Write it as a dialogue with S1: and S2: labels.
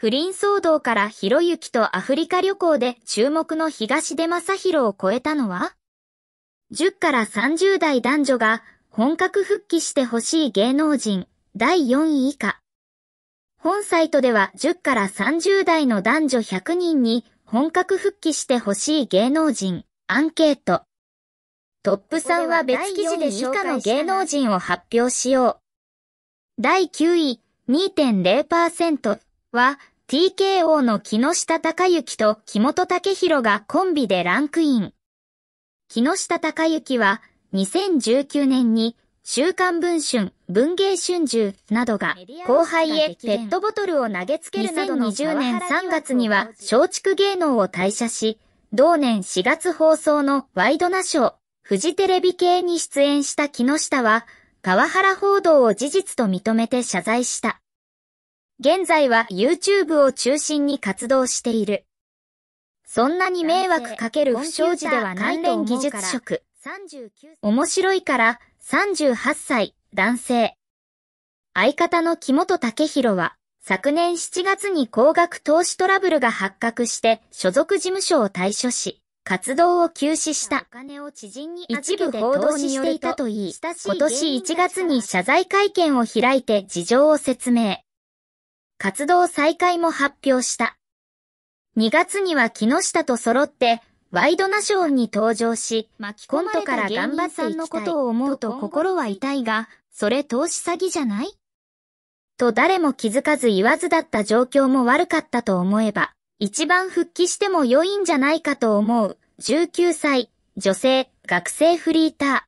S1: 不倫騒動からひろゆきとアフリカ旅行で注目の東出正宏を超えたのは ?10 から30代男女が本格復帰してほしい芸能人第4位以下。本サイトでは10から30代の男女100人に本格復帰してほしい芸能人アンケート。トップ3は別記事で以下の芸能人を発表しよう。第9位、2.0%。は、TKO の木下隆之と木本武宏がコンビでランクイン。木下隆之は、2019年に、週刊文春、文芸春秋などが、後輩へペットボトルを投げつけるなどの20年3月には、松竹芸能を退社し、同年4月放送のワイドナショー、フジテレビ系に出演した木下は、川原報道を事実と認めて謝罪した。現在は YouTube を中心に活動している。そんなに迷惑かける不祥事ではないと技術職。面白いから38歳男性。相方の木本武宏は昨年7月に高額投資トラブルが発覚して所属事務所を退所し、活動を休止した。一部報道していたといい、今年1月に謝罪会見を開いて事情を説明。活動再開も発表した。2月には木下と揃って、ワイドナショーに登場し、コントから頑張っていのことを思うと心は痛いが、それ投資詐欺じゃないと誰も気づかず言わずだった状況も悪かったと思えば、一番復帰しても良いんじゃないかと思う、19歳、女性、学生フリーター。